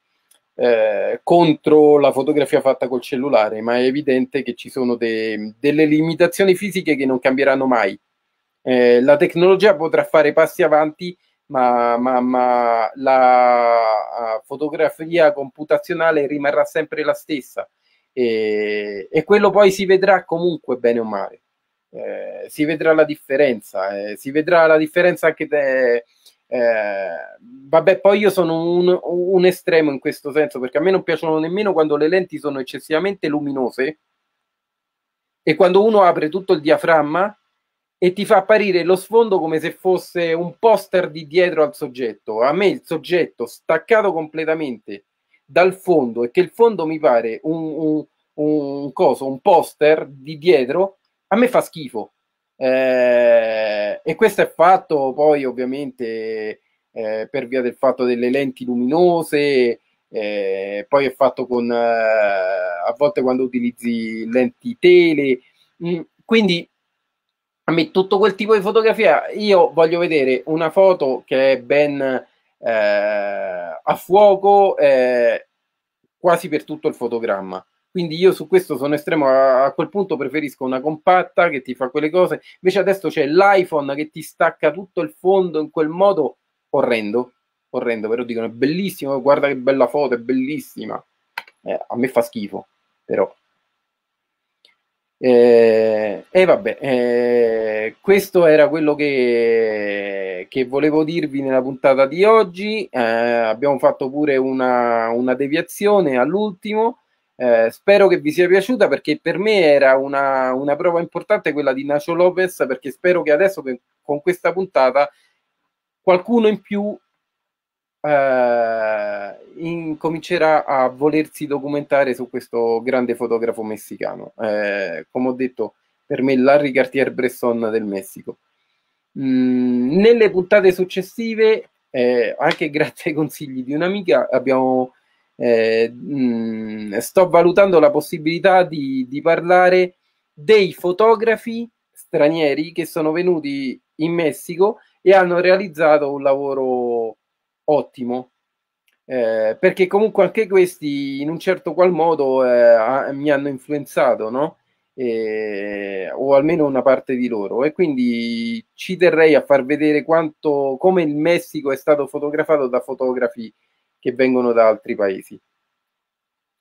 eh, contro la fotografia fatta col cellulare, ma è evidente che ci sono de- delle limitazioni fisiche che non cambieranno mai. Eh, la tecnologia potrà fare passi avanti ma, ma, ma la fotografia computazionale rimarrà sempre la stessa e, e quello poi si vedrà comunque bene o male. Eh, si vedrà la differenza, eh, si vedrà la differenza anche te, eh, vabbè, poi io sono un, un, estremo in questo senso perché a me non piacciono nemmeno quando le lenti sono eccessivamente luminose e quando uno apre tutto il diaframma e ti fa apparire lo sfondo come se fosse un poster di dietro al soggetto. A me il soggetto staccato completamente dal fondo e che il fondo mi pare un, un, un coso, un poster di dietro, a me fa schifo. Eh, e questo è fatto poi ovviamente eh, per via del fatto delle lenti luminose, eh, poi è fatto con eh, a volte quando utilizzi lenti tele, mh, mm, quindi a me tutto quel tipo di fotografia, io voglio vedere una foto che è ben eh, a fuoco eh, quasi per tutto il fotogramma. Quindi io su questo sono estremo, a, a, quel punto preferisco una compatta che ti fa quelle cose, invece adesso c'è l'iPhone che ti stacca tutto il fondo in quel modo orrendo, orrendo, però dicono è bellissimo, guarda che bella foto, è bellissima. Eh, a me fa schifo, però eh, e eh, eh, vabbè, eh, questo era quello che, che, volevo dirvi nella puntata di oggi. Eh, abbiamo fatto pure una, una deviazione all'ultimo. Eh, spero che vi sia piaciuta perché per me era una, una prova importante quella di Nacho Lopez perché spero che adesso che, con questa puntata qualcuno in più eh, incomincerà a volersi documentare su questo grande fotografo messicano. Eh, come ho detto, per me Larry Cartier-Bresson del Messico. Mm, nelle puntate successive, eh, anche grazie ai consigli di un'amica, abbiamo, eh, mm, sto valutando la possibilità di, di parlare dei fotografi stranieri che sono venuti in Messico e hanno realizzato un lavoro ottimo, eh, perché comunque anche questi in un certo qual modo eh, mi hanno influenzato, no? Eh, o almeno una parte di loro e quindi ci terrei a far vedere quanto come il Messico è stato fotografato da fotografi che vengono da altri paesi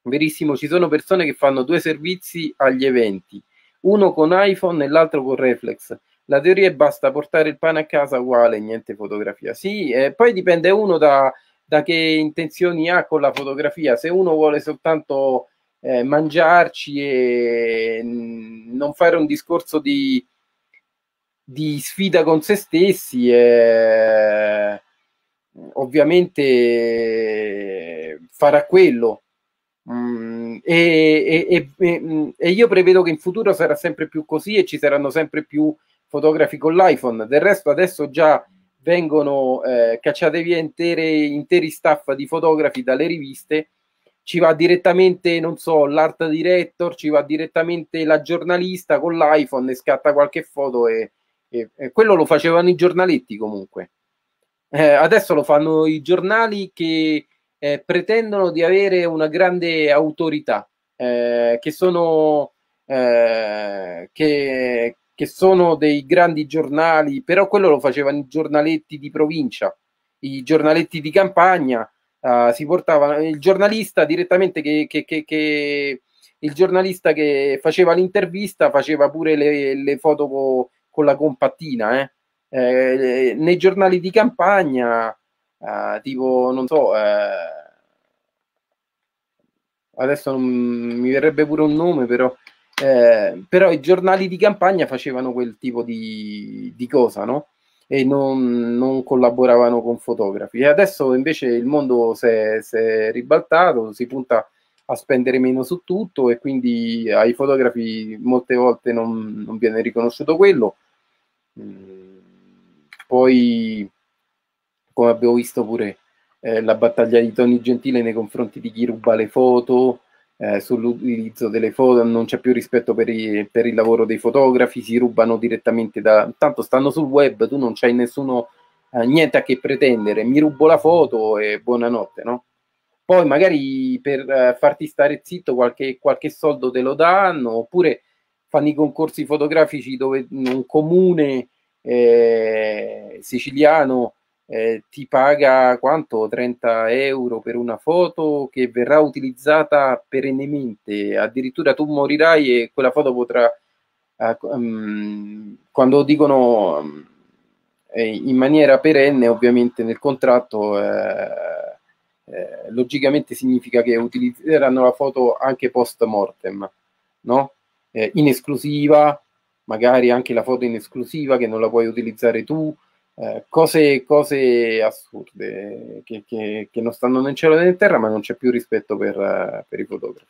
verissimo ci sono persone che fanno due servizi agli eventi uno con iPhone e l'altro con reflex la teoria è basta portare il pane a casa uguale, niente fotografia. Sì, e poi dipende uno da, da, che intenzioni ha con la fotografia. Se uno vuole soltanto eh, mangiarci e mm, non fare un discorso di, di sfida con se stessi, eh, ovviamente farà quello. Mm, e, e, e, e, mm, io prevedo che in futuro sarà sempre più così e ci saranno sempre più fotografi con l'iPhone. Del resto adesso già vengono eh, cacciate via intere, interi staff di fotografi dalle riviste, ci va direttamente, non so, l'art director, ci va direttamente la giornalista con l'iPhone e scatta qualche foto e, e, e quello lo facevano i giornaletti comunque. Eh, adesso lo fanno i giornali che eh, pretendono di avere una grande autorità, eh, che sono... Eh, che, che sono dei grandi giornali, però quello lo facevano i giornaletti di provincia, i giornaletti di campagna, uh, si portavano il giornalista direttamente che, che, che, che, il giornalista che faceva l'intervista faceva pure le, le foto co, con la compattina, eh. Eh, nei giornali di campagna, uh, tipo, non so, eh, adesso non mi verrebbe pure un nome, però eh, però i giornali di campagna facevano quel tipo di, di cosa, no? E non, non, collaboravano con fotografi. E adesso invece il mondo si è ribaltato, si punta a spendere meno su tutto e quindi ai fotografi molte volte non, non viene riconosciuto quello. Mm, poi, come abbiamo visto pure, eh, la battaglia di Tony Gentile nei confronti di chi ruba le foto, eh, sull'utilizzo delle foto, non c'è più rispetto per, i, per, il lavoro dei fotografi, si rubano direttamente da... Tanto stanno sul web, tu non c'hai nessuno, eh, niente a che pretendere, mi rubo la foto e buonanotte, no? Poi magari per eh, farti stare zitto qualche, qualche soldo te lo danno, oppure fanno i concorsi fotografici dove un comune eh, siciliano eh, ti paga quanto? 30 euro per una foto che verrà utilizzata perennemente, addirittura tu morirai e quella foto potrà, eh, um, quando dicono mm, eh, in maniera perenne, ovviamente nel contratto... Eh, eh logicamente significa che utilizzeranno la foto anche post mortem, no? Eh, in esclusiva, magari anche la foto in esclusiva che non la puoi utilizzare tu, eh, cose, cose, assurde che, che, che, non stanno né in cielo né in terra, ma non c'è più rispetto per, per i fotografi.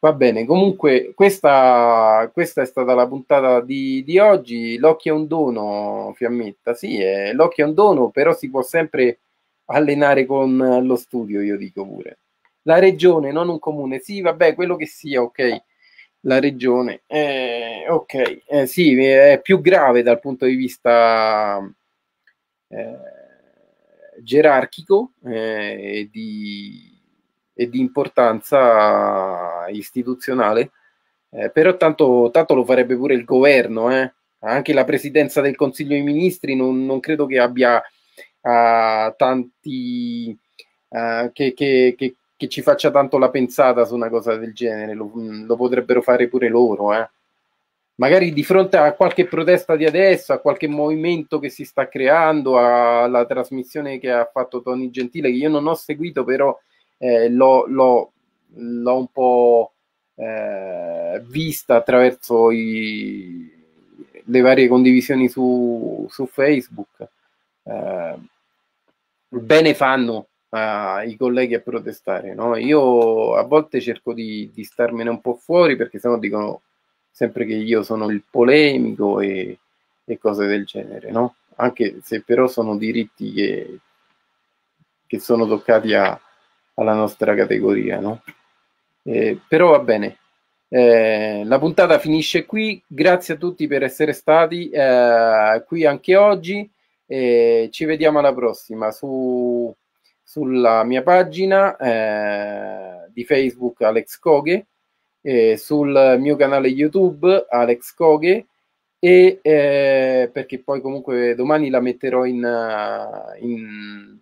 Va bene, comunque questa, questa, è stata la puntata di, di oggi. L'occhio è un dono, Fiammetta. Sì, è, l'occhio è un dono, però si può sempre allenare con lo studio, io dico pure. La regione, non un comune. Sì, vabbè, quello che sia, ok la regione. Eh, ok, eh, sì, è più grave dal punto di vista eh, gerarchico eh, e di, e, di, importanza istituzionale, eh, però tanto, tanto, lo farebbe pure il governo, eh. anche la presidenza del Consiglio dei Ministri non, non credo che abbia uh, tanti... Uh, che, che, che che ci faccia tanto la pensata su una cosa del genere, lo, mm, lo potrebbero fare pure loro, eh. Magari di fronte a qualche protesta di adesso, a qualche movimento che si sta creando, alla trasmissione che ha fatto Tony Gentile, che io non ho seguito, però eh, l'ho, l'ho, l'ho, un po' eh, vista attraverso i, le varie condivisioni su, su Facebook. Eh, bene fanno ai colleghi a protestare. No? Io a volte cerco di, di, starmene un po' fuori perché sennò dicono sempre che io sono il polemico e, e cose del genere, no? anche se però sono diritti che, che sono toccati a, alla nostra categoria. No? Eh, però va bene. Eh, la puntata finisce qui, grazie a tutti per essere stati eh, qui anche oggi e ci vediamo alla prossima su sulla mia pagina eh, di Facebook Alex Koghe, eh, sul mio canale YouTube Alex Koghe e eh, perché poi comunque domani la metterò in, eh, in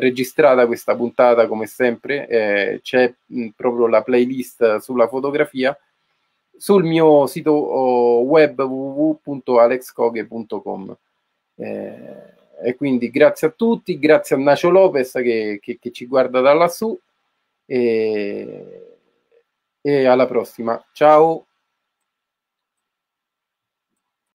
registrata questa puntata come sempre, eh, c'è mh, mm, proprio la playlist sulla fotografia sul mio sito oh, web www.alexcoghe.com. Eh, e quindi grazie a tutti, grazie a Nacio Lopez che, che, che ci guarda da lassù e, e alla prossima. Ciao!